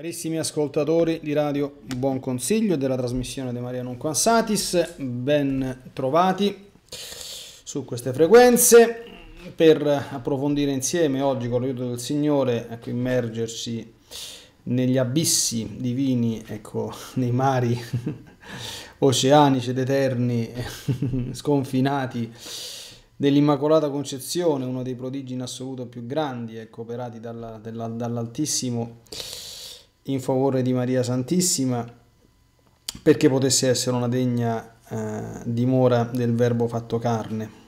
Carissimi ascoltatori di Radio Buon Consiglio della trasmissione di Mariano Quansatis, ben trovati su queste frequenze per approfondire insieme oggi con l'aiuto del Signore, ecco, immergersi negli abissi divini, ecco, nei mari oceanici ed eterni, sconfinati dell'Immacolata Concezione, uno dei prodigi in assoluto più grandi, ecco, operati dalla, della, dall'Altissimo in favore di Maria Santissima perché potesse essere una degna eh, dimora del verbo fatto carne.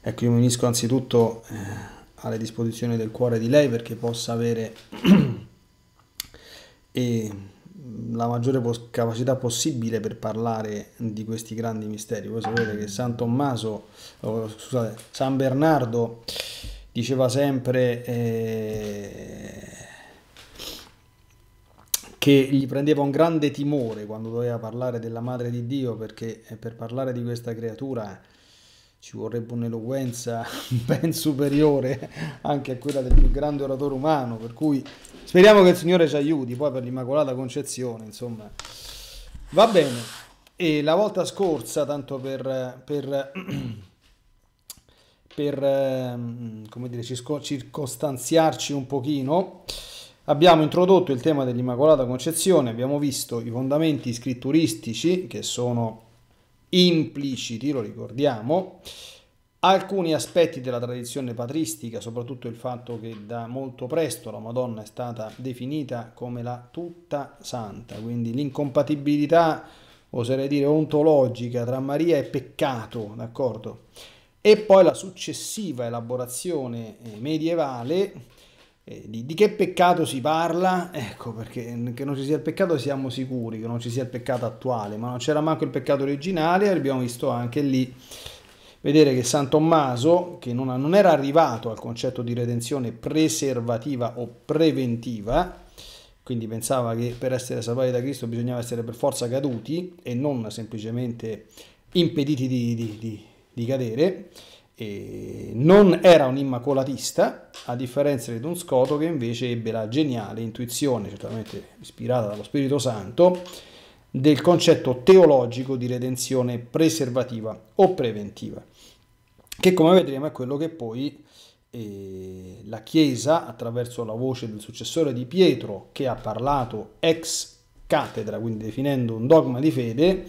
Ecco, io mi unisco anzitutto eh, alle disposizioni del cuore di lei perché possa avere la maggiore pos capacità possibile per parlare di questi grandi misteri. Voi sapete che San Tommaso, oh, scusate, San Bernardo diceva sempre eh, che gli prendeva un grande timore quando doveva parlare della madre di Dio, perché eh, per parlare di questa creatura eh, ci vorrebbe un'eloquenza ben superiore anche a quella del più grande oratore umano, per cui speriamo che il Signore ci aiuti, poi per l'Immacolata Concezione, insomma. Va bene, e la volta scorsa, tanto per... per, per ehm, come dire, circostanziarci un pochino, Abbiamo introdotto il tema dell'Immacolata Concezione, abbiamo visto i fondamenti scritturistici che sono impliciti, lo ricordiamo, alcuni aspetti della tradizione patristica, soprattutto il fatto che da molto presto la Madonna è stata definita come la tutta santa, quindi l'incompatibilità, oserei dire, ontologica tra Maria e peccato, d'accordo? E poi la successiva elaborazione eh, medievale eh, di, di, che peccato si parla? Ecco, perché che non ci sia il peccato siamo sicuri, che non ci sia il peccato attuale, ma non c'era manco il peccato originale, abbiamo visto anche lì vedere che San Tommaso, che non, non era arrivato al concetto di redenzione preservativa o preventiva, quindi pensava che per essere salvati da Cristo bisognava essere per forza caduti e non semplicemente impediti di, di, di cadere, e non era un immacolatista, a differenza di Don Scotto che invece ebbe la geniale intuizione, certamente ispirata dallo Spirito Santo, del concetto teologico di redenzione preservativa o preventiva, che come vedremo è quello che poi eh, la Chiesa, attraverso la voce del successore di Pietro, che ha parlato ex cattedra, quindi definendo un dogma di fede,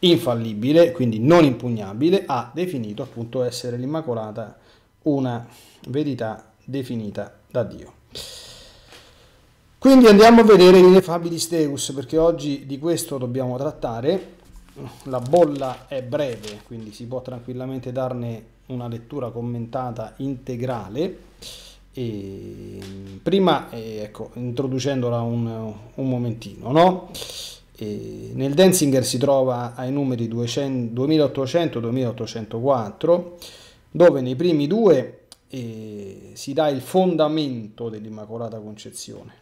infallibile, quindi non impugnabile, ha definito appunto essere l'Immacolata una verità definita da Dio. Quindi andiamo a vedere l'ineffabilis Deus, perché oggi di questo dobbiamo trattare. La bolla è breve, quindi si può tranquillamente darne una lettura commentata integrale. E prima, eh, ecco, introducendola un, un momentino, no? E nel Denzinger si trova ai numeri 2800-2804, dove nei primi due eh, si dà il fondamento dell'Immacolata Concezione.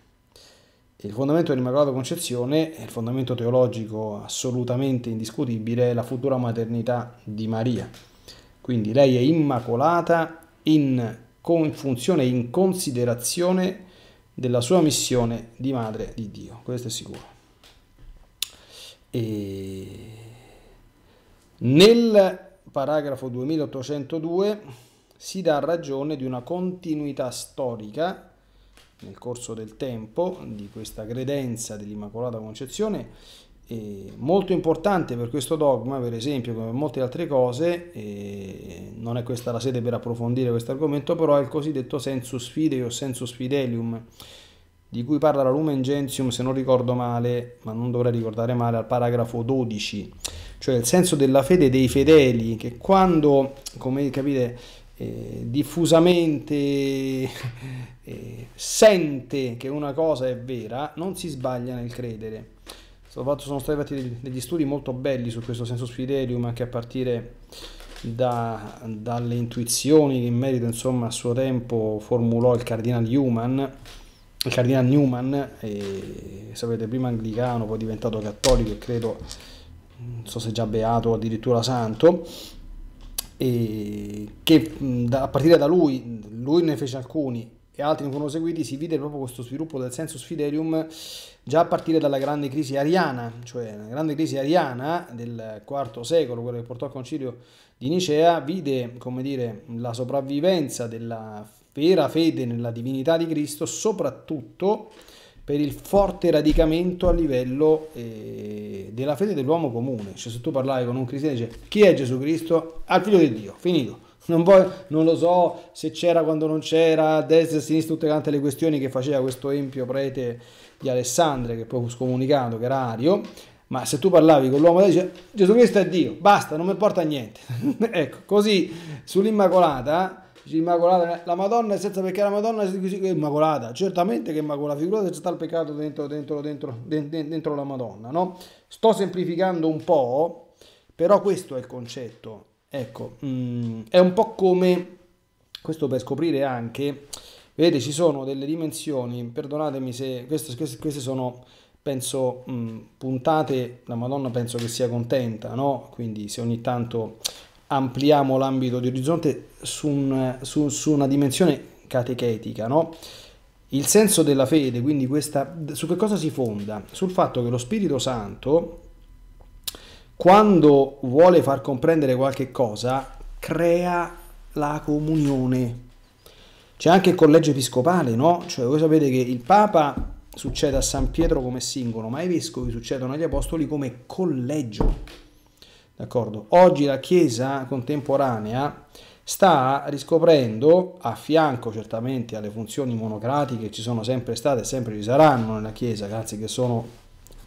Il fondamento dell'Immacolata Concezione è il fondamento teologico assolutamente indiscutibile, è la futura maternità di Maria. Quindi lei è immacolata in, in funzione e in considerazione della sua missione di madre di Dio, questo è sicuro. E nel paragrafo 2802 si dà ragione di una continuità storica nel corso del tempo di questa credenza dell'Immacolata Concezione eh, molto importante per questo dogma, per esempio, come molte altre cose, eh, non è questa la sede per approfondire questo argomento, però è il cosiddetto sensus fidei o sensus fidelium, di cui parla la Lumen Gentium, se non ricordo male, ma non dovrei ricordare male, al paragrafo 12, cioè il senso della fede dei fedeli, che quando, come capite, eh, diffusamente eh, sente che una cosa è vera, non si sbaglia nel credere. sono stati fatti degli studi molto belli su questo senso fidelium, anche a partire da, dalle intuizioni che in merito insomma, a suo tempo formulò il cardinal Human, il cardinale Newman, eh, sapete, prima anglicano, poi diventato cattolico e credo, non so se già beato o addirittura santo, e che da, a partire da lui, lui ne fece alcuni e altri ne furono seguiti, si vide proprio questo sviluppo del sensus fidelium già a partire dalla grande crisi ariana, cioè la grande crisi ariana del IV secolo, quella che portò al concilio di Nicea, vide, come dire, la sopravvivenza della vera fede nella divinità di Cristo, soprattutto per il forte radicamento a livello eh, della fede dell'uomo comune. Cioè se tu parlavi con un cristiano dice chi è Gesù Cristo? Al figlio di Dio, finito. Non, voglio, non lo so se c'era quando non c'era, a destra e a sinistra, tutte quante le questioni che faceva questo empio prete di Alessandria, che poi fu scomunicato, che era Ario, ma se tu parlavi con l'uomo dice Gesù Cristo è Dio, basta, non mi importa niente. ecco, così sull'Immacolata immacolata, eh, la Madonna senza peccare la Madonna è così immacolata, certamente che è immacolata, figurate c'è sta il peccato dentro, dentro, dentro, dentro la Madonna, no? Sto semplificando un po', però questo è il concetto, ecco, mm, è un po' come, questo per scoprire anche, vedete ci sono delle dimensioni, perdonatemi se, queste, queste, queste sono penso mh, mm, puntate la Madonna penso che sia contenta no quindi se ogni tanto ampliamo l'ambito di orizzonte su, un, su, su una dimensione catechetica, no? Il senso della fede, quindi questa, su che cosa si fonda? Sul fatto che lo Spirito Santo, quando vuole far comprendere qualche cosa, crea la comunione. C'è anche il collegio episcopale, no? Cioè voi sapete che il Papa succede a San Pietro come singolo, ma i vescovi succedono agli apostoli come collegio. D'accordo? Oggi la Chiesa contemporanea sta riscoprendo, a fianco certamente alle funzioni monocratiche che ci sono sempre state e sempre ci saranno nella Chiesa, grazie che sono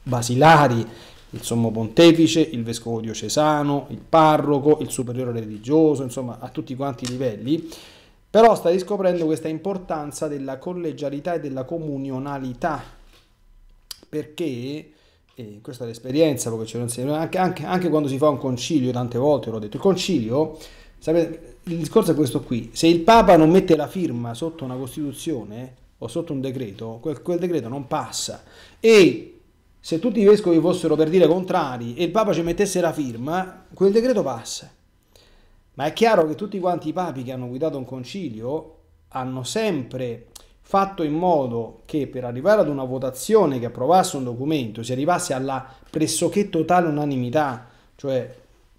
basilari il sommo pontefice, il vescovo diocesano, il parroco, il superiore religioso, insomma a tutti quanti i livelli, però sta riscoprendo questa importanza della collegialità e della comunionalità, perché e questa è l'esperienza che ce lo insegna, anche, anche, anche, quando si fa un concilio, tante volte l'ho detto, il concilio, sapete, il discorso è questo qui, se il Papa non mette la firma sotto una Costituzione o sotto un decreto, quel, quel decreto non passa e se tutti i vescovi fossero per dire contrari e il Papa ci mettesse la firma, quel decreto passa. Ma è chiaro che tutti quanti i papi che hanno guidato un concilio hanno sempre fatto in modo che per arrivare ad una votazione che approvasse un documento si arrivasse alla pressoché totale unanimità, cioè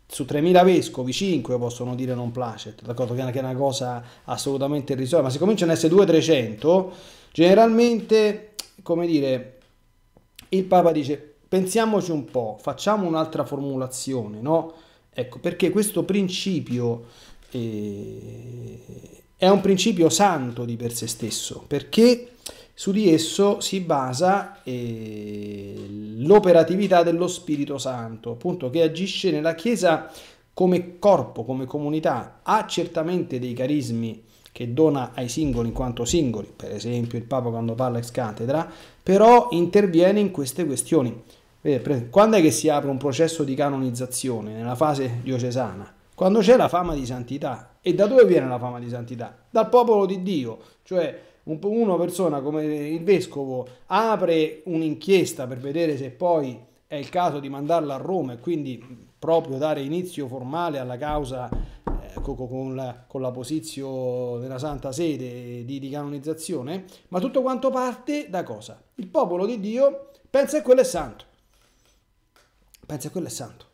su 3.000 vescovi 5 possono dire non placet, d'accordo che è una cosa assolutamente irrisoria, ma se cominciano ad essere 200-300, generalmente, come dire, il Papa dice pensiamoci un po', facciamo un'altra formulazione, no? Ecco, perché questo principio eh, è un principio santo di per sé stesso, perché su di esso si basa eh, l'operatività dello Spirito Santo, appunto che agisce nella Chiesa come corpo, come comunità, ha certamente dei carismi che dona ai singoli in quanto singoli, per esempio il Papa quando parla ex cattedra, però interviene in queste questioni. Quando è che si apre un processo di canonizzazione nella fase diocesana? Quando c'è la fama di santità, e da dove viene la fama di santità? Dal popolo di Dio, cioè una persona come il vescovo apre un'inchiesta per vedere se poi è il caso di mandarla a Roma e quindi proprio dare inizio formale alla causa eh, con, la, con la posizione della Santa Sede di, di canonizzazione, ma tutto quanto parte da cosa? Il popolo di Dio pensa che quello è santo. Pensa che quello è santo.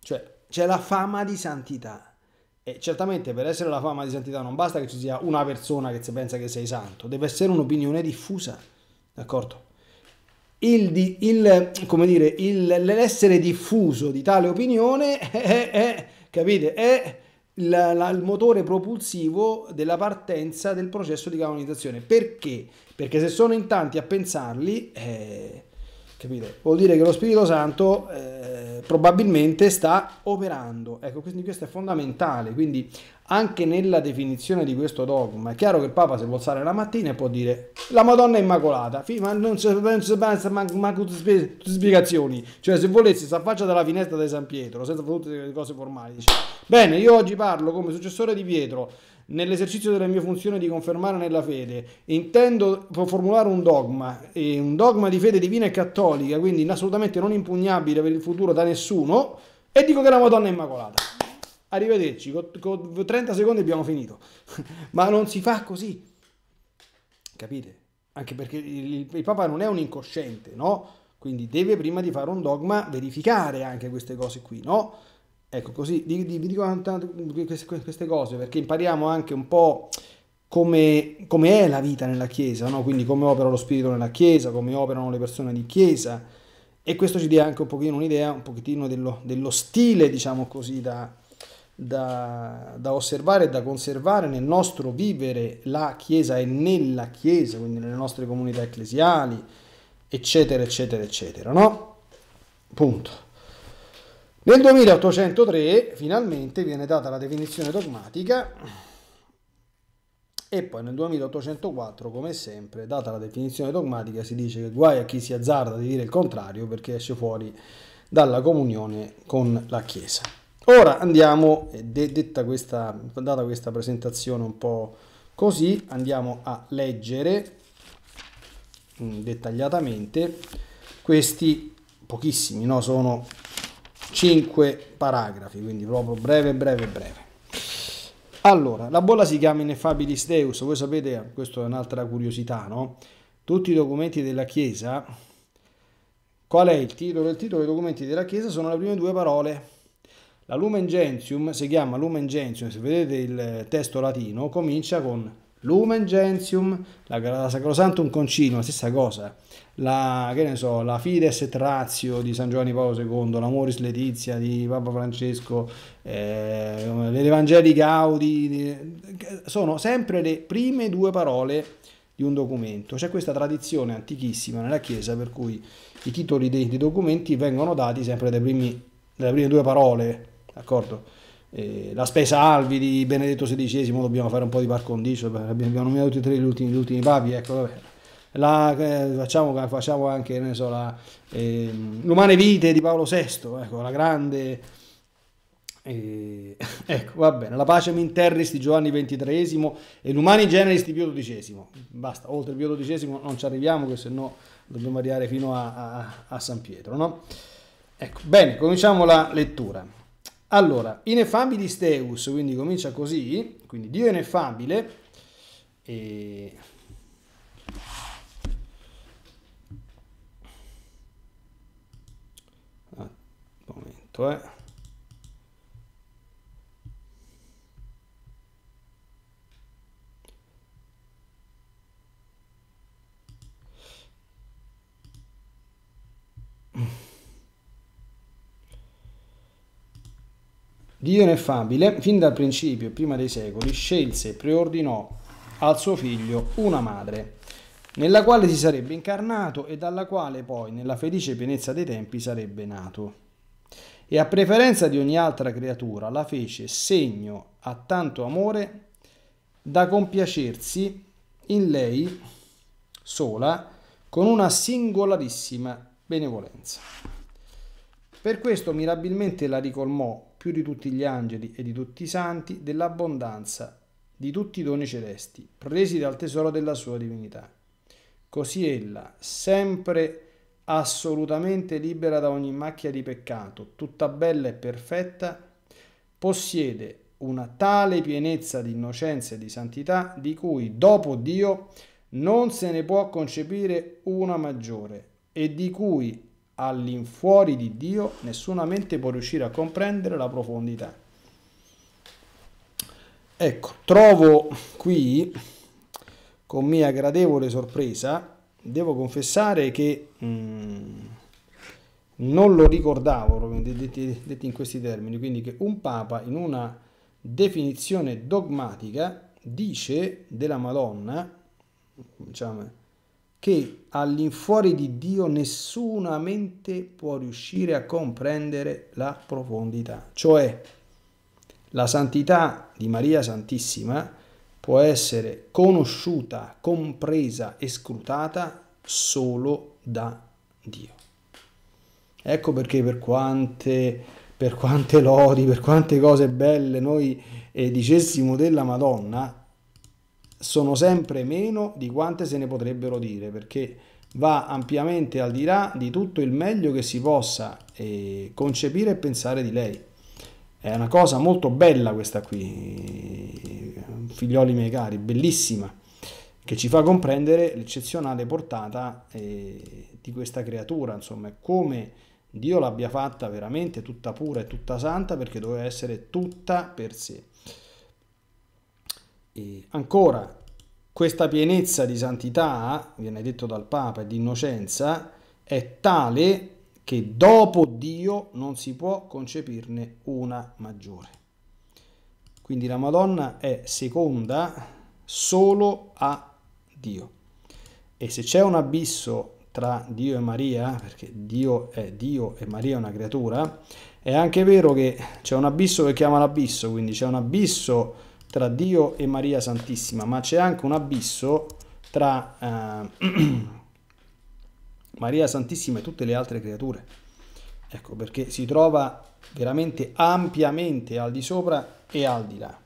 Cioè, c'è la fama di santità. E certamente per essere la fama di santità non basta che ci sia una persona che si pensa che sei santo, deve essere un'opinione diffusa, d'accordo? Il, il, come dire, il, l'essere diffuso di tale opinione è, è capite, è la, la, il motore propulsivo della partenza del processo di canonizzazione. Perché? Perché se sono in tanti a pensarli... Eh, Capito? Vuol dire che lo Spirito Santo eh, probabilmente sta operando. Ecco, quindi questo è fondamentale. Quindi anche nella definizione di questo dogma è chiaro che il Papa se vuol stare la mattina può dire la Madonna è immacolata, ma non si manco spiegazioni. Cioè se volessi si affaccia dalla finestra di San Pietro, senza tutte le cose formali. Dice, Bene, io oggi parlo come successore di Pietro nell'esercizio della mia funzione di confermare nella fede, intendo formulare un dogma, un dogma di fede divina e cattolica, quindi assolutamente non impugnabile per il futuro da nessuno, e dico che la Madonna è immacolata. Arrivederci, con, con 30 secondi abbiamo finito. Ma non si fa così. Capite? Anche perché il, il Papa non è un incosciente, no? Quindi deve prima di fare un dogma verificare anche queste cose qui, no? Ecco, così vi, dico tanto queste cose perché impariamo anche un po' come, come è la vita nella Chiesa, no? quindi come opera lo Spirito nella Chiesa, come operano le persone di Chiesa e questo ci dia anche un pochino un'idea, un pochettino dello, dello stile, diciamo così, da, da, da, osservare e da conservare nel nostro vivere la Chiesa e nella Chiesa, quindi nelle nostre comunità ecclesiali, eccetera, eccetera, eccetera, no? Punto. Nel 2803 finalmente viene data la definizione dogmatica e poi nel 2804, come sempre, data la definizione dogmatica, si dice che guai a chi si azzarda di dire il contrario perché esce fuori dalla comunione con la Chiesa. Ora andiamo, detta questa, data questa presentazione un po' così, andiamo a leggere mm, dettagliatamente questi pochissimi, no? sono 5 paragrafi, quindi proprio breve, breve, breve. Allora, la bolla si chiama Ineffabilis Deus, voi sapete, questa è un'altra curiosità, no? Tutti i documenti della Chiesa, qual è il titolo? Il titolo dei documenti della Chiesa sono le prime due parole. La Lumen Gentium si chiama Lumen Gentium, se vedete il testo latino, comincia con Lumen Gentium, la, la Sacrosantum Concino, la stessa cosa, la, che ne so, la Fides et Ratio di San Giovanni Paolo II, l'Amoris Letizia di Papa Francesco, eh, l'Evangeli Gaudi, sono sempre le prime due parole di un documento. C'è questa tradizione antichissima nella Chiesa per cui i titoli dei, dei documenti vengono dati sempre dalle prime due parole, d'accordo? eh, la spesa Alvi di Benedetto XVI, dobbiamo fare un po' di par condicio, abbiamo nominato tutti e tre gli ultimi, gli ultimi papi, ecco vabbè. La, eh, facciamo, facciamo, anche so, la, eh, l'umane vite di Paolo VI, ecco, la grande... Eh, ecco, va bene, la pace minterris di Giovanni XXIII e l'umani generis di Pio XII. Basta, oltre Pio XII non ci arriviamo, che se no dobbiamo arrivare fino a, a, a San Pietro, no? Ecco, bene, cominciamo la lettura. Allora, ineffabilis steus, quindi comincia così, quindi Dio è ineffabile, e... Ah, momento, eh. Mm. Dio ineffabile, fin dal principio, prima dei secoli, scelse e preordinò al suo figlio una madre, nella quale si sarebbe incarnato e dalla quale poi, nella felice pienezza dei tempi, sarebbe nato. E a preferenza di ogni altra creatura la fece segno a tanto amore da compiacersi in lei sola con una singolarissima benevolenza. Per questo mirabilmente la ricolmò più di tutti gli angeli e di tutti i santi, dell'abbondanza di tutti i doni celesti, presi dal tesoro della sua divinità. Così ella, sempre assolutamente libera da ogni macchia di peccato, tutta bella e perfetta, possiede una tale pienezza di innocenza e di santità di cui dopo Dio non se ne può concepire una maggiore e di cui all'infuori di Dio nessuna mente può riuscire a comprendere la profondità. Ecco, trovo qui, con mia gradevole sorpresa, devo confessare che mm, non lo ricordavo, detti, detti in questi termini, quindi che un Papa in una definizione dogmatica dice della Madonna, diciamo, che all'infuori di Dio nessuna mente può riuscire a comprendere la profondità. Cioè, la santità di Maria Santissima può essere conosciuta, compresa e scrutata solo da Dio. Ecco perché per quante, per quante lodi, per quante cose belle noi eh, dicessimo della Madonna, sono sempre meno di quante se ne potrebbero dire perché va ampiamente al di là di tutto il meglio che si possa eh, concepire e pensare di lei. È una cosa molto bella questa qui, figlioli miei cari, bellissima, che ci fa comprendere l'eccezionale portata eh, di questa creatura, insomma, come Dio l'abbia fatta veramente tutta pura e tutta santa perché doveva essere tutta per sé. E ancora, questa pienezza di santità, viene detto dal Papa, e di innocenza, è tale che dopo Dio non si può concepirne una maggiore. Quindi la Madonna è seconda solo a Dio. E se c'è un abisso tra Dio e Maria, perché Dio è Dio e Maria è una creatura, è anche vero che c'è un abisso che chiama l'abisso, quindi c'è un abisso tra Dio e Maria Santissima, ma c'è anche un abisso tra eh, Maria Santissima e tutte le altre creature. Ecco perché si trova veramente ampiamente al di sopra e al di là.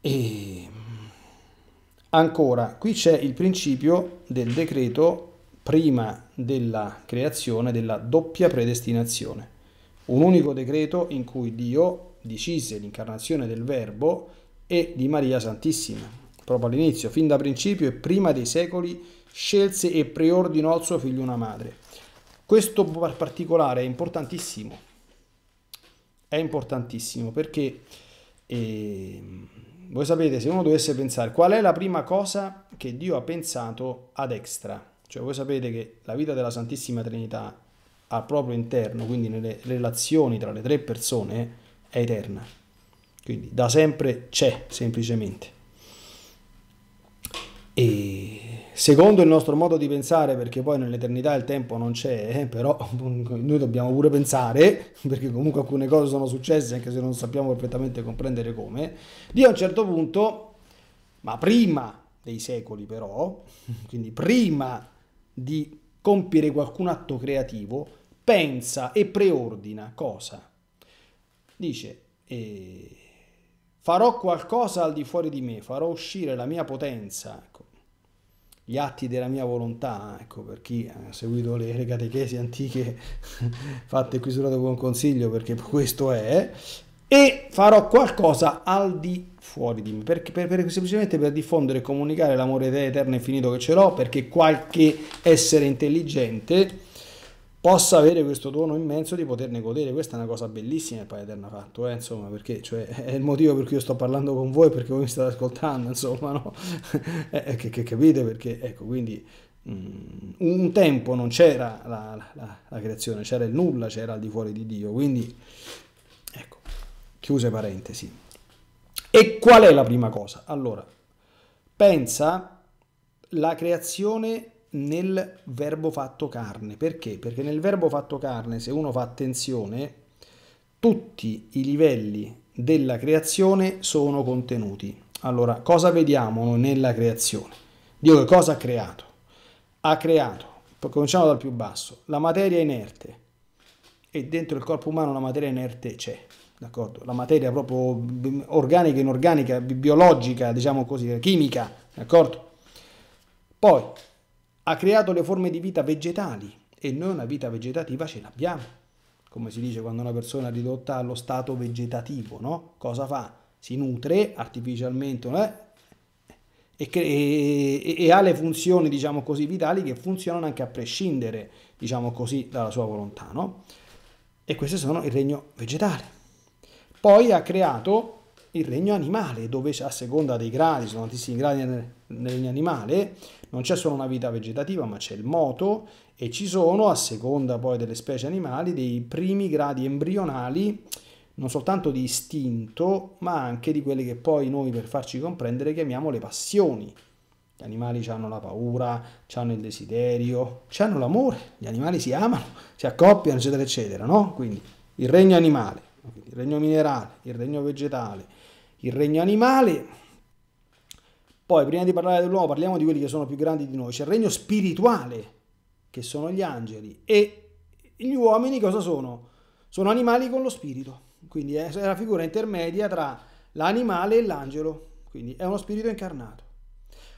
E ancora, qui c'è il principio del decreto prima della creazione della doppia predestinazione. Un unico decreto in cui Dio decise l'incarnazione del Verbo e di Maria Santissima. Proprio all'inizio, fin da principio e prima dei secoli, scelse e preordinò al suo figlio una madre. Questo particolare è importantissimo, è importantissimo perché eh, voi sapete se uno dovesse pensare qual è la prima cosa che Dio ha pensato ad extra, cioè voi sapete che la vita della Santissima Trinità al proprio interno, quindi nelle relazioni tra le tre persone, è eterna. Quindi da sempre c'è semplicemente. E secondo il nostro modo di pensare, perché poi nell'eternità il tempo non c'è, eh, però noi dobbiamo pure pensare, perché comunque alcune cose sono successe anche se non sappiamo perfettamente comprendere come, Dio a un certo punto, ma prima dei secoli però, quindi prima di compiere qualcun atto creativo, pensa e preordina cosa? dice, eh, farò qualcosa al di fuori di me, farò uscire la mia potenza, ecco, gli atti della mia volontà, ecco, per chi ha seguito le, le catechesi antiche fatte qui sul lato con consiglio, perché questo è, e farò qualcosa al di fuori di me, perché, per, per, semplicemente per diffondere e comunicare l'amore eterno e infinito che ce l'ho, perché qualche essere intelligente possa avere questo dono immenso di poterne godere. Questa è una cosa bellissima il Padre eterna fatto, eh, insomma, perché cioè, è il motivo per cui io sto parlando con voi, perché voi mi state ascoltando, insomma, no? eh, che, che, capite? Perché, ecco, quindi um, un tempo non c'era la, la, la, creazione, c'era il nulla, c'era al di fuori di Dio, quindi, ecco, chiuse parentesi. E qual è la prima cosa? Allora, pensa la creazione nel verbo fatto carne. Perché? Perché nel verbo fatto carne, se uno fa attenzione, tutti i livelli della creazione sono contenuti. Allora, cosa vediamo nella creazione? Dio che cosa ha creato? Ha creato, cominciamo dal più basso, la materia inerte. E dentro il corpo umano la materia inerte c'è, d'accordo? La materia proprio mm, organica, inorganica, biologica, diciamo così, chimica, d'accordo? Poi ha creato le forme di vita vegetali e noi una vita vegetativa ce l'abbiamo. Come si dice quando una persona è ridotta allo stato vegetativo, no? Cosa fa? Si nutre artificialmente eh? e, e, e, ha le funzioni, diciamo così, vitali che funzionano anche a prescindere, diciamo così, dalla sua volontà, no? E queste sono il regno vegetale. Poi ha creato il regno animale, dove a seconda dei gradi, sono tantissimi gradi nel, nel regno animale, non c'è solo una vita vegetativa, ma c'è il moto e ci sono, a seconda poi delle specie animali, dei primi gradi embrionali, non soltanto di istinto, ma anche di quelle che poi noi, per farci comprendere, chiamiamo le passioni. Gli animali hanno la paura, hanno il desiderio, hanno l'amore, gli animali si amano, si accoppiano, eccetera, eccetera, no? Quindi il regno animale, il regno minerale, il regno vegetale, il regno animale. Poi, prima di parlare dell'uomo, parliamo di quelli che sono più grandi di noi. C'è il regno spirituale, che sono gli angeli. E gli uomini cosa sono? Sono animali con lo spirito. Quindi è la figura intermedia tra l'animale e l'angelo. Quindi è uno spirito incarnato.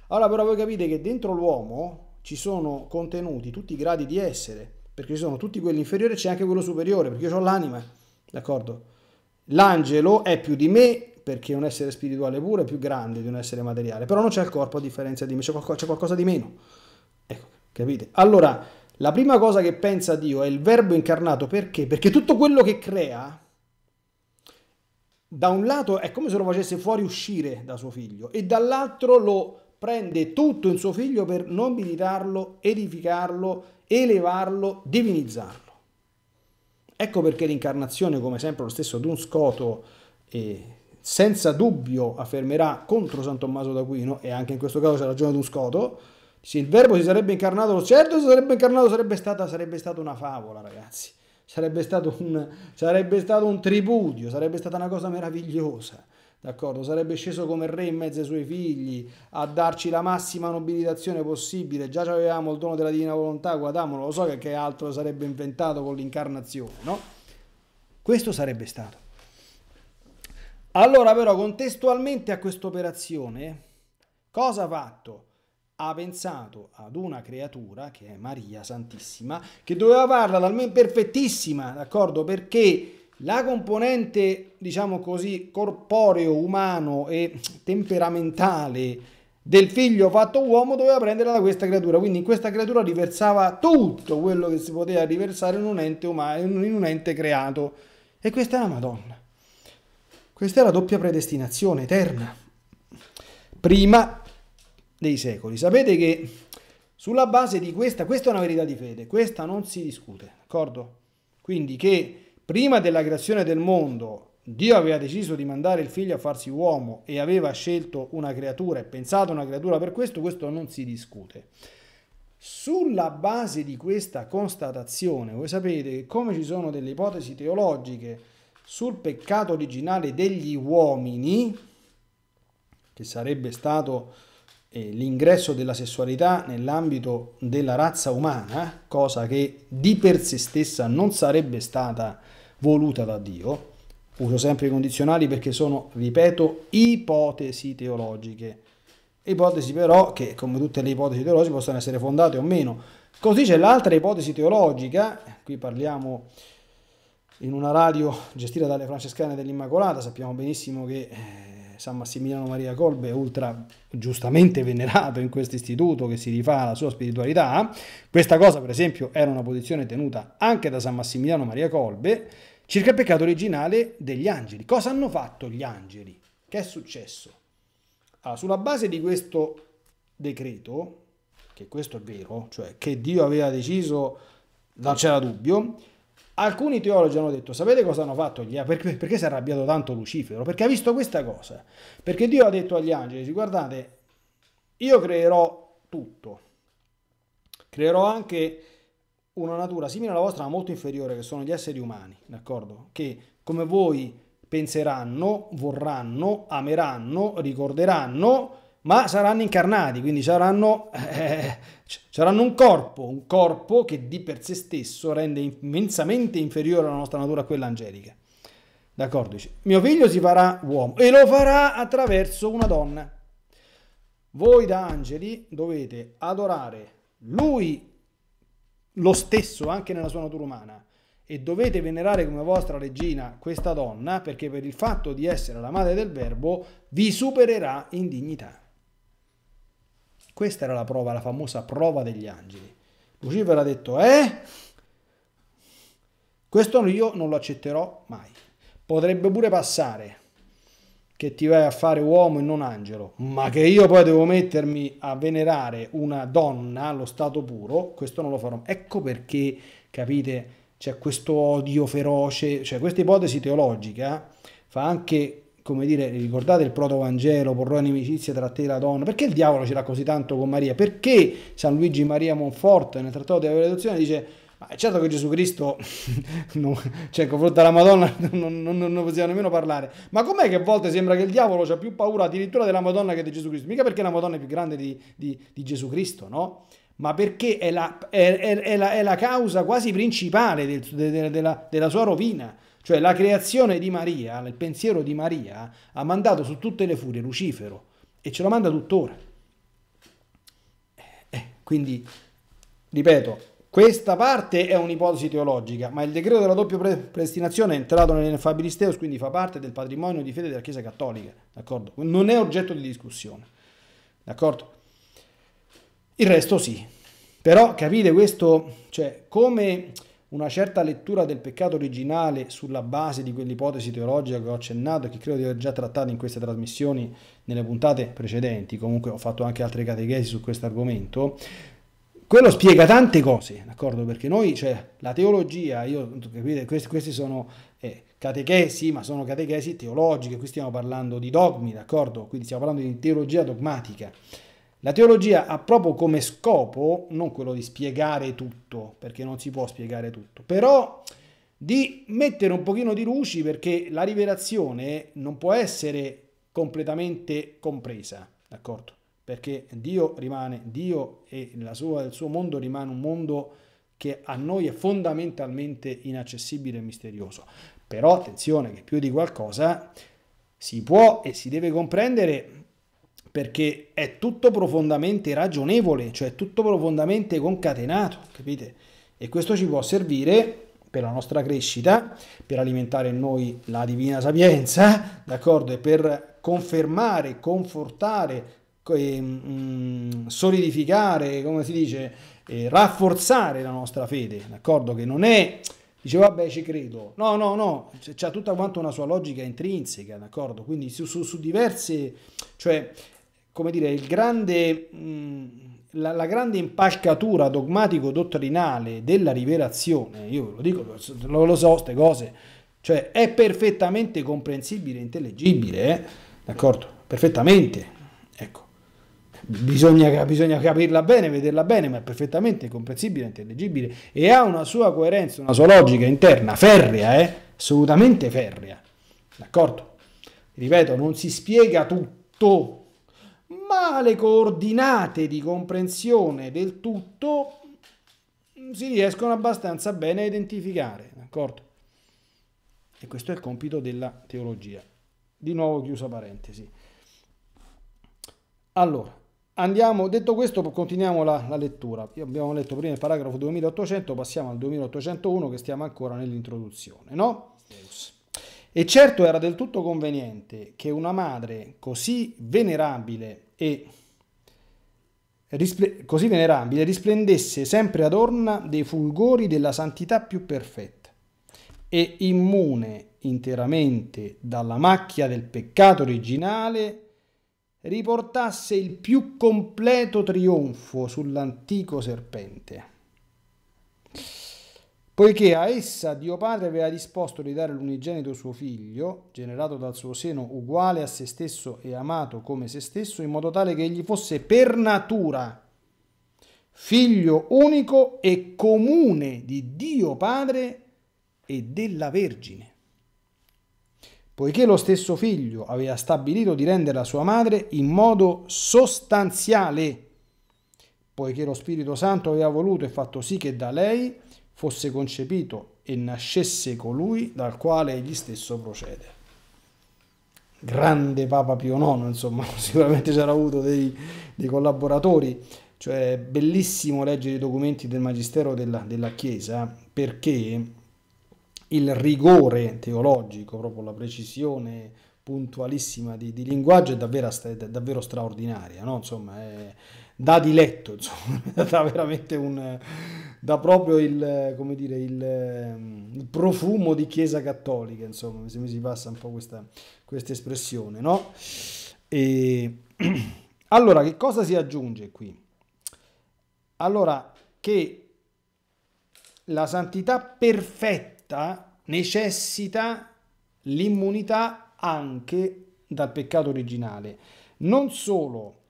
Allora, però voi capite che dentro l'uomo ci sono contenuti tutti i gradi di essere, perché ci sono tutti quelli inferiori e c'è anche quello superiore, perché io ho l'anima, d'accordo? L'angelo è più di me perché un essere spirituale pure è più grande di un essere materiale, però non c'è il corpo a differenza di me, c'è qualcosa, qualcosa di meno. Ecco, capite? Allora, la prima cosa che pensa Dio è il verbo incarnato, perché? Perché tutto quello che crea, da un lato è come se lo facesse fuori uscire da suo figlio e dall'altro lo prende tutto in suo figlio per nobilitarlo, edificarlo, elevarlo, divinizzarlo. Ecco perché l'incarnazione, come sempre lo stesso Dun Scoto e senza dubbio affermerà contro San Tommaso d'Aquino, e anche in questo caso c'è ragione di un scoto, se il verbo si sarebbe incarnato, certo si sarebbe incarnato, sarebbe stata, sarebbe stata una favola, ragazzi. Sarebbe stato, un, sarebbe stato un tripudio, sarebbe stata una cosa meravigliosa. D'accordo? Sarebbe sceso come re in mezzo ai suoi figli a darci la massima nobilitazione possibile. Già avevamo il dono della divina volontà, guardiamolo, lo so che altro sarebbe inventato con l'incarnazione, no? Questo sarebbe stato. Allora però contestualmente a questa operazione cosa ha fatto? Ha pensato ad una creatura che è Maria Santissima che doveva farla talmente perfettissima, d'accordo? Perché la componente, diciamo così, corporeo, umano e temperamentale del figlio fatto uomo doveva prenderla da questa creatura, quindi in questa creatura riversava tutto quello che si poteva riversare in un ente, umano, in un ente creato. E questa è la Madonna. Questa è la doppia predestinazione eterna, prima dei secoli. Sapete che sulla base di questa, questa è una verità di fede, questa non si discute, d'accordo? Quindi che prima della creazione del mondo Dio aveva deciso di mandare il figlio a farsi uomo e aveva scelto una creatura e pensato una creatura per questo, questo non si discute. Sulla base di questa constatazione, voi sapete che come ci sono delle ipotesi teologiche, sul peccato originale degli uomini, che sarebbe stato eh, l'ingresso della sessualità nell'ambito della razza umana, cosa che di per sé stessa non sarebbe stata voluta da Dio, uso sempre i condizionali perché sono, ripeto, ipotesi teologiche. Ipotesi però che, come tutte le ipotesi teologiche, possono essere fondate o meno. Così c'è l'altra ipotesi teologica, qui parliamo in una radio gestita dalle Francescane dell'Immacolata, sappiamo benissimo che eh, San Massimiliano Maria Colbe è ultra giustamente venerato in questo istituto che si rifà alla sua spiritualità. Questa cosa, per esempio, era una posizione tenuta anche da San Massimiliano Maria Colbe circa il peccato originale degli angeli. Cosa hanno fatto gli angeli? Che è successo? Allora, sulla base di questo decreto, che questo è vero, cioè che Dio aveva deciso, non c'era dubbio, Alcuni teologi hanno detto, sapete cosa hanno fatto gli angeli? Perché, perché si è arrabbiato tanto Lucifero? Perché ha visto questa cosa. Perché Dio ha detto agli angeli, guardate, io creerò tutto. Creerò anche una natura simile alla vostra ma molto inferiore, che sono gli esseri umani, d'accordo? Che come voi penseranno, vorranno, ameranno, ricorderanno, ma saranno incarnati, quindi saranno, eh, saranno, un corpo, un corpo che di per sé stesso rende immensamente inferiore alla nostra natura a quella angelica. D'accordo? Dice, mio figlio si farà uomo e lo farà attraverso una donna. Voi da angeli dovete adorare lui lo stesso anche nella sua natura umana e dovete venerare come vostra regina questa donna perché per il fatto di essere la madre del verbo vi supererà in dignità. Questa era la prova, la famosa prova degli angeli. Lucifero ha detto, eh? Questo io non lo accetterò mai. Potrebbe pure passare che ti vai a fare uomo e non angelo, ma che io poi devo mettermi a venerare una donna allo stato puro, questo non lo farò. Ecco perché, capite, c'è questo odio feroce, cioè questa ipotesi teologica eh, fa anche come dire, ricordate il protovangelo, porrò in amicizia tra te e la donna, perché il diavolo c'era così tanto con Maria? Perché San Luigi Maria Monfort nel trattato di Revelazione dice ma ah, certo che Gesù Cristo, no, cioè, confronto alla Madonna, non, non, non, possiamo nemmeno parlare. Ma com'è che a volte sembra che il diavolo ha più paura addirittura della Madonna che di Gesù Cristo? Mica perché la Madonna è più grande di, di, di Gesù Cristo, no? Ma perché è la, è, è, è la, la causa quasi principale del, de, de, de, della, della sua rovina cioè la creazione di Maria, il pensiero di Maria, ha mandato su tutte le furie Lucifero e ce lo manda tuttora. Eh, eh quindi, ripeto, questa parte è un'ipotesi teologica, ma il decreto della doppia predestinazione è entrato nell'Enfabilisteus, quindi fa parte del patrimonio di fede della Chiesa Cattolica, d'accordo? Non è oggetto di discussione, d'accordo? Il resto sì. Però capite questo, cioè come una certa lettura del peccato originale sulla base di quell'ipotesi teologica che ho accennato e che credo di aver già trattato in queste trasmissioni nelle puntate precedenti, comunque ho fatto anche altre catechesi su questo argomento, quello spiega tante cose, d'accordo? Perché noi, cioè, la teologia, io, capite, questi, questi sono eh, catechesi, ma sono catechesi teologiche, qui stiamo parlando di dogmi, d'accordo? Quindi stiamo parlando di teologia dogmatica. La teologia ha proprio come scopo non quello di spiegare tutto, perché non si può spiegare tutto, però di mettere un pochino di luci perché la rivelazione non può essere completamente compresa, d'accordo? Perché Dio rimane Dio e sua, il suo mondo rimane un mondo che a noi è fondamentalmente inaccessibile e misterioso. Però attenzione che più di qualcosa si può e si deve comprendere perché è tutto profondamente ragionevole, cioè tutto profondamente concatenato, capite? E questo ci può servire per la nostra crescita, per alimentare in noi la divina sapienza, d'accordo? E per confermare, confortare, ehm, mm, solidificare, come si dice, rafforzare la nostra fede, d'accordo? Che non è dice vabbè ci credo no no no c'è tutta quanto una sua logica intrinseca d'accordo quindi su, su, su diverse cioè come dire, il grande, mm, la, la grande impalcatura dogmatico-dottrinale della rivelazione, io lo dico, lo, lo so, queste cose, cioè è perfettamente comprensibile, intellegibile, eh? d'accordo? Perfettamente, ecco. Bisogna, bisogna, capirla bene, vederla bene, ma è perfettamente comprensibile, intelligibile e ha una sua coerenza, una sua logica interna, ferrea, eh? assolutamente ferrea. D'accordo? Ripeto, non si spiega tutto ma le coordinate di comprensione del tutto si riescono abbastanza bene a identificare, d'accordo? E questo è il compito della teologia. Di nuovo chiusa parentesi. Allora, andiamo, detto questo, continuiamo la, la lettura. Abbiamo letto prima il paragrafo 2800, passiamo al 2801 che stiamo ancora nell'introduzione, no? E certo era del tutto conveniente che una madre così venerabile e rispre- così venerabile risplendesse sempre adorna dei fulgori della santità più perfetta e immune interamente dalla macchia del peccato originale riportasse il più completo trionfo sull'antico serpente. Poiché a essa Dio Padre aveva disposto di dare l'unigenito suo figlio, generato dal suo seno uguale a se stesso e amato come se stesso, in modo tale che egli fosse per natura figlio unico e comune di Dio Padre e della Vergine. Poiché lo stesso figlio aveva stabilito di rendere la sua madre in modo sostanziale, poiché lo Spirito Santo aveva voluto e fatto sì che da lei fosse concepito e nascesse colui dal quale egli stesso procede. Grande Papa Pio IX, insomma, sicuramente c'era avuto dei, dei, collaboratori, cioè bellissimo leggere i documenti del Magistero della, della Chiesa perché il rigore teologico, proprio la precisione puntualissima di, di linguaggio è davvero, è davvero straordinaria, no? insomma, è, da diletto, insomma, da veramente un da proprio il, come dire, il, ehm, il, profumo di chiesa cattolica, insomma, se mi si passa un po' questa, questa espressione, no? E, allora, che cosa si aggiunge qui? Allora, che la santità perfetta necessita l'immunità anche dal peccato originale, non solo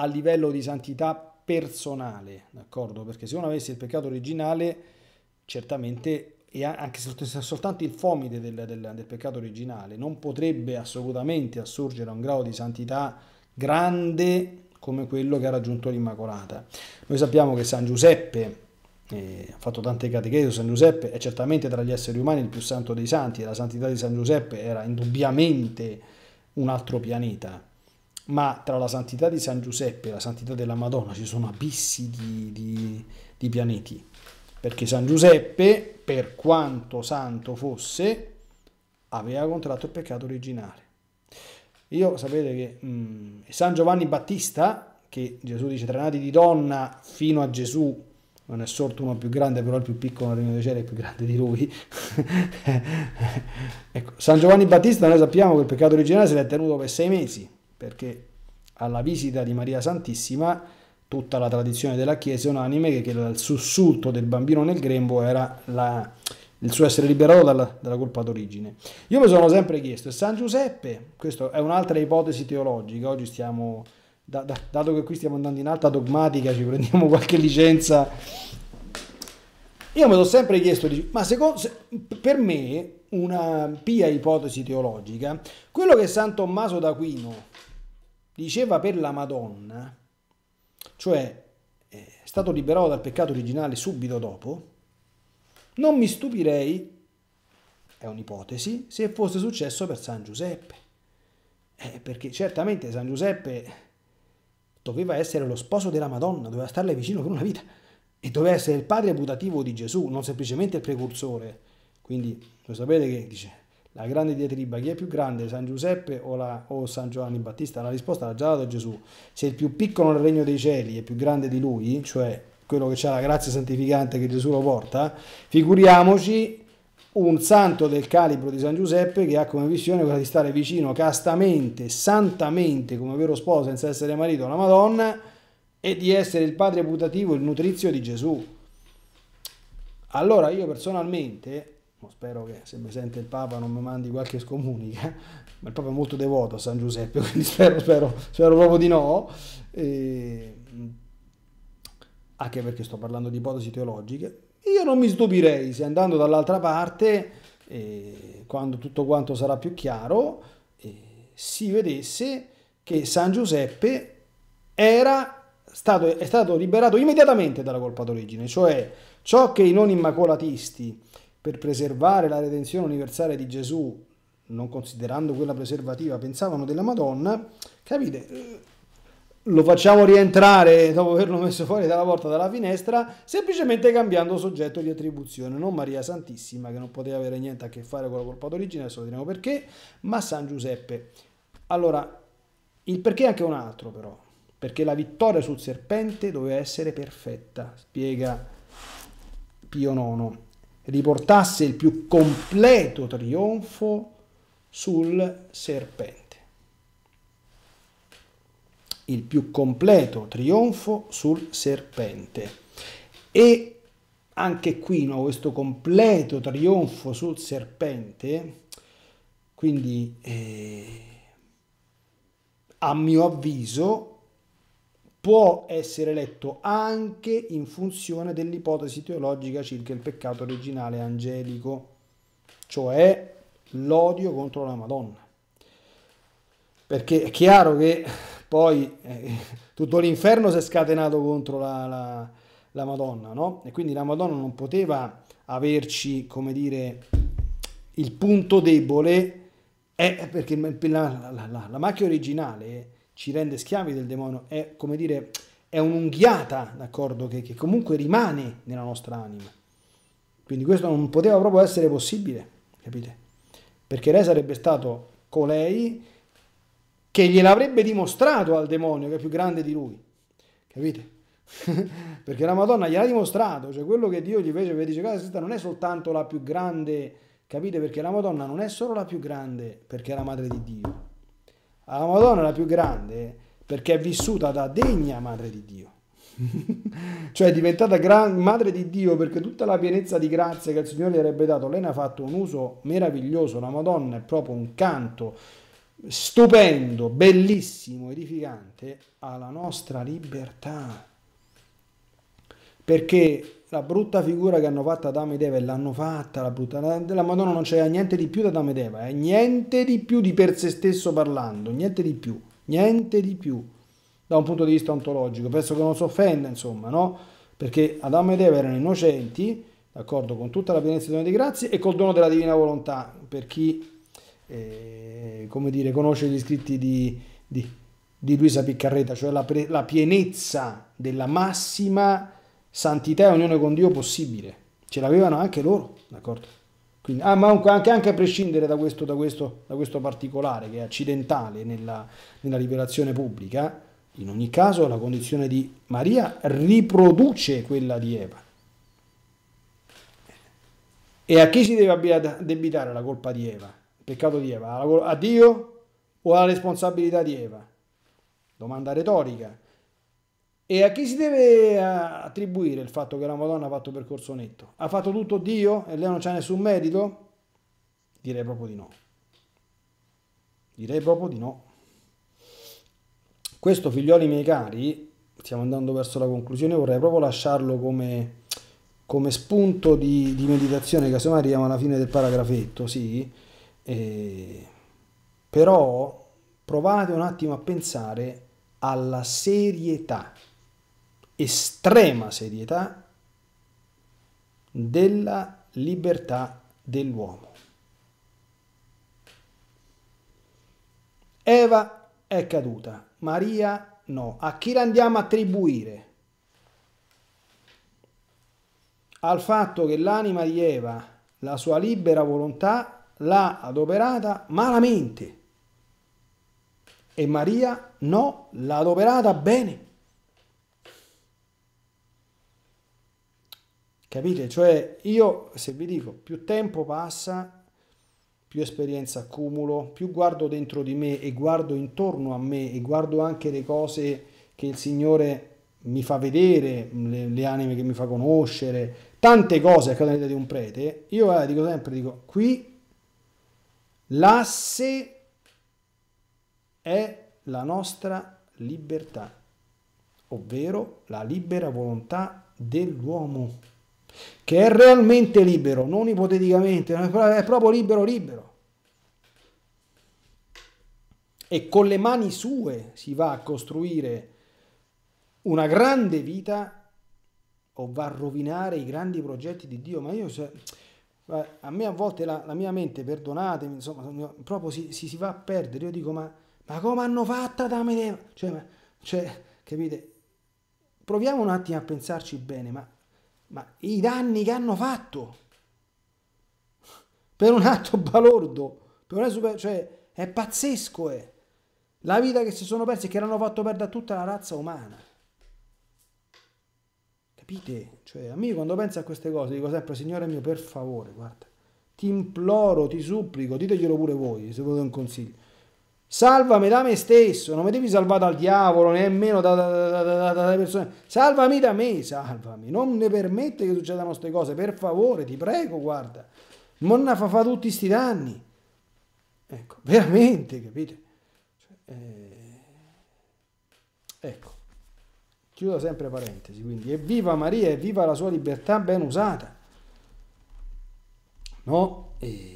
a livello di santità personale, d'accordo? Perché se uno avesse il peccato originale, certamente e anche se fosse soltanto il fomite del, del, del, peccato originale non potrebbe assolutamente assurgere a un grado di santità grande come quello che ha raggiunto l'Immacolata. Noi sappiamo che San Giuseppe, eh, ha fatto tante catechesi, San Giuseppe è certamente tra gli esseri umani il più santo dei santi, e la santità di San Giuseppe era indubbiamente un altro pianeta, ma tra la santità di San Giuseppe e la santità della Madonna ci sono abissi di, di, di pianeti, perché San Giuseppe, per quanto santo fosse, aveva contratto il peccato originale. Io sapete che mh, mm, San Giovanni Battista, che Gesù dice tra nati di donna fino a Gesù, non è sorto uno più grande, però il più piccolo nel regno dei cieli è più grande di lui. ecco, San Giovanni Battista noi sappiamo che il peccato originale se l'è tenuto per sei mesi, perché alla visita di Maria Santissima tutta la tradizione della Chiesa è unanime che il sussulto del bambino nel grembo era la, il suo essere liberato dalla, dalla colpa d'origine. Io mi sono sempre chiesto, e San Giuseppe, questa è un'altra ipotesi teologica, oggi stiamo, da, da, dato che qui stiamo andando in alta dogmatica, ci prendiamo qualche licenza, io mi sono sempre chiesto, ma secondo, se, per me, una pia ipotesi teologica, quello che San Tommaso d'Aquino diceva per la Madonna, cioè eh, è stato liberato dal peccato originale subito dopo, non mi stupirei, è un'ipotesi, se fosse successo per San Giuseppe. Eh, perché certamente San Giuseppe doveva essere lo sposo della Madonna, doveva starle vicino per una vita e doveva essere il padre putativo di Gesù, non semplicemente il precursore. Quindi lo sapete che dice la grande diatriba, chi è più grande, San Giuseppe o, la, o San Giovanni Battista? La risposta l'ha già data Gesù. Se il più piccolo nel regno dei cieli è più grande di lui, cioè quello che ha la grazia santificante che Gesù lo porta, figuriamoci un santo del calibro di San Giuseppe che ha come visione quella di stare vicino castamente, santamente, come vero sposo, senza essere marito, alla Madonna e di essere il padre putativo, il nutrizio di Gesù. Allora io personalmente spero che se mi sente il Papa non mi mandi qualche scomunica, ma il Papa è molto devoto a San Giuseppe, quindi spero, spero, spero proprio di no, e... anche perché sto parlando di ipotesi teologiche. Io non mi stupirei se andando dall'altra parte, eh, quando tutto quanto sarà più chiaro, eh, si vedesse che San Giuseppe era stato, è stato liberato immediatamente dalla colpa d'origine, cioè ciò che i non immacolatisti per preservare la redenzione universale di Gesù, non considerando quella preservativa, pensavano della Madonna, capite? Lo facciamo rientrare dopo averlo messo fuori dalla porta dalla finestra, semplicemente cambiando soggetto di attribuzione, non Maria Santissima, che non poteva avere niente a che fare con la colpa d'origine, adesso vedremo perché, ma San Giuseppe. Allora, il perché è anche un altro però, perché la vittoria sul serpente doveva essere perfetta, spiega Pio IX riportasse il più completo trionfo sul serpente. Il più completo trionfo sul serpente. E anche qui no, questo completo trionfo sul serpente, quindi eh, a mio avviso può essere letto anche in funzione dell'ipotesi teologica circa il peccato originale angelico, cioè l'odio contro la Madonna. Perché è chiaro che poi eh, tutto l'inferno si è scatenato contro la, la, la Madonna, no? E quindi la Madonna non poteva averci, come dire, il punto debole, è eh, perché la, la macchia originale ci rende schiavi del demonio, è come dire, è un'unghiata, d'accordo, che, che comunque rimane nella nostra anima. Quindi questo non poteva proprio essere possibile, capite? Perché lei sarebbe stato colei che gliel'avrebbe dimostrato al demonio che è più grande di lui, capite? Perché la Madonna gliel'ha dimostrato, cioè quello che Dio gli fece per dice questa non è soltanto la più grande, capite? Perché la Madonna non è solo la più grande perché è la madre di Dio, la Madonna è la più grande perché è vissuta da degna madre di Dio. cioè è diventata gran, madre di Dio perché tutta la pienezza di grazia che il Signore gli avrebbe dato, lei ne ha fatto un uso meraviglioso. La Madonna è proprio un canto stupendo, bellissimo, edificante alla nostra libertà perché la brutta figura che hanno fatto Adamo ed Eva e l'hanno fatta la brutta la Madonna non c'era niente di più da Adamo ed Eva eh? niente di più di per se stesso parlando niente di più niente di più da un punto di vista ontologico penso che non si offenda insomma no perché Adamo ed Eva erano innocenti d'accordo con tutta la pienezza di grazie e col dono della divina volontà per chi eh, come dire conosce gli scritti di, di, di Luisa Piccarreta cioè la, la pienezza della massima santità e unione con Dio possibile. Ce l'avevano anche loro, d'accordo? Quindi, ah, ma anche, anche, a prescindere da questo, da, questo, da questo, particolare che è accidentale nella, nella rivelazione pubblica, in ogni caso la condizione di Maria riproduce quella di Eva. E a chi si deve addebitare la colpa di Eva? Il peccato di Eva? A Dio o alla responsabilità di Eva? Domanda retorica. E a chi si deve eh, attribuire il fatto che la Madonna ha fatto percorso netto? Ha fatto tutto Dio e lei non c'ha nessun merito? Direi proprio di no. Direi proprio di no. Questo, figlioli miei cari, stiamo andando verso la conclusione, vorrei proprio lasciarlo come, come spunto di, di meditazione, casomai arriviamo alla fine del paragrafetto, sì, eh, però provate un attimo a pensare alla serietà estrema serietà della libertà dell'uomo. Eva è caduta, Maria no. A chi la andiamo a attribuire? Al fatto che l'anima di Eva, la sua libera volontà, l'ha adoperata malamente. E Maria no, l'ha adoperata bene. Capite? Cioè io, se vi dico, più tempo passa, più esperienza accumulo, più guardo dentro di me e guardo intorno a me e guardo anche le cose che il Signore mi fa vedere, le, le anime che mi fa conoscere, tante cose accadono nella vita di un prete, io eh, dico sempre, dico, qui l'asse è la nostra libertà, ovvero la libera volontà dell'uomo che è realmente libero, non ipoteticamente, è proprio libero, libero. E con le mani sue si va a costruire una grande vita o va a rovinare i grandi progetti di Dio. Ma io, se, a me a volte la, la mia mente, perdonatemi, insomma, proprio si, si, si, va a perdere. Io dico, ma, ma come hanno fatto da me? Cioè, cioè, capite? Proviamo un attimo a pensarci bene, ma ma i danni che hanno fatto per un atto balordo, per una super, cioè è pazzesco, è. Eh. La vita che si sono persi e che l'hanno fatto perdere a tutta la razza umana. Capite? Cioè, a me quando penso a queste cose dico sempre, Signore mio, per favore, guarda, ti imploro, ti supplico, diteglielo pure voi, se volete un consiglio Salvami da me stesso, non mi devi salvare dal diavolo, nemmeno da, da, da, dalle persone. Salvami da me, salvami. Non ne permette che succedano queste cose, per favore, ti prego, guarda. Monna fa, fa tutti questi danni. Ecco, veramente, capite? Cioè, eh... Ecco, chiudo sempre parentesi, quindi evviva Maria, evviva la sua libertà ben usata. No? E...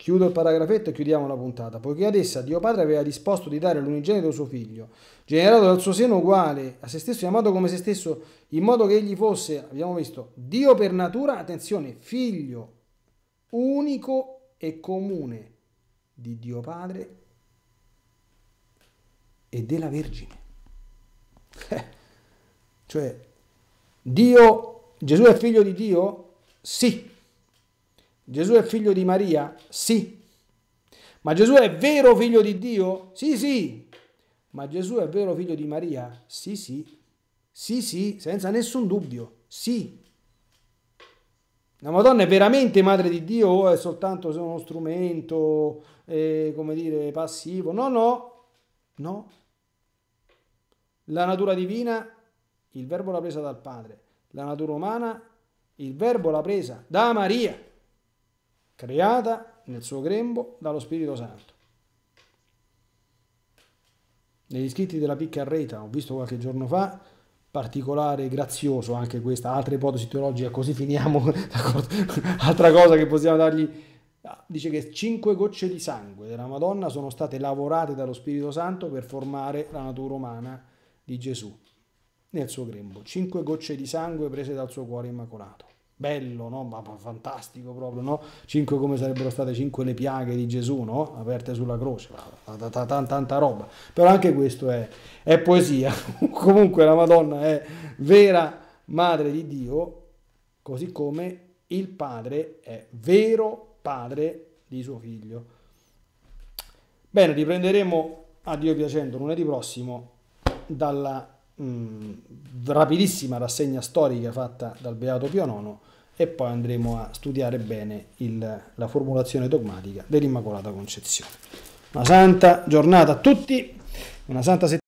Chiudo il paragrafetto e chiudiamo la puntata. Poiché ad essa Dio Padre aveva disposto di dare l'unigenito suo figlio, generato dal suo seno uguale a se stesso, chiamato come se stesso, in modo che egli fosse, abbiamo visto, Dio per natura, attenzione, figlio unico e comune di Dio Padre e della Vergine. Eh, cioè, Dio, Gesù è figlio di Dio? Sì. Gesù è figlio di Maria? Sì. Ma Gesù è vero figlio di Dio? Sì, sì. Ma Gesù è vero figlio di Maria? Sì, sì. Sì, sì, senza nessun dubbio. Sì. La Madonna è veramente madre di Dio o è soltanto uno strumento, eh, come dire, passivo? No, no, no. La natura divina, il verbo l'ha presa dal Padre. La natura umana, il verbo l'ha presa da Maria creata nel suo grembo dallo Spirito Santo. Negli scritti della Picca Reta, ho visto qualche giorno fa, particolare grazioso anche questa, altra ipotesi teologica, così finiamo, altra cosa che possiamo dargli, ah, dice che cinque gocce di sangue della Madonna sono state lavorate dallo Spirito Santo per formare la natura umana di Gesù nel suo grembo, cinque gocce di sangue prese dal suo cuore immacolato bello, no? ma fantastico proprio, no? Cinque come sarebbero state cinque le piaghe di Gesù, no? Aperte sulla croce, tanta, tanta roba. Però anche questo è, è poesia. Comunque la Madonna è vera madre di Dio, così come il padre è vero padre di suo figlio. Bene, riprenderemo a Dio piacendo lunedì prossimo dalla mh, mm, rapidissima rassegna storica fatta dal Beato Pio IX e poi andremo a studiare bene il, la formulazione dogmatica dell'Immacolata Concezione. Una santa giornata a tutti, una santa settimana.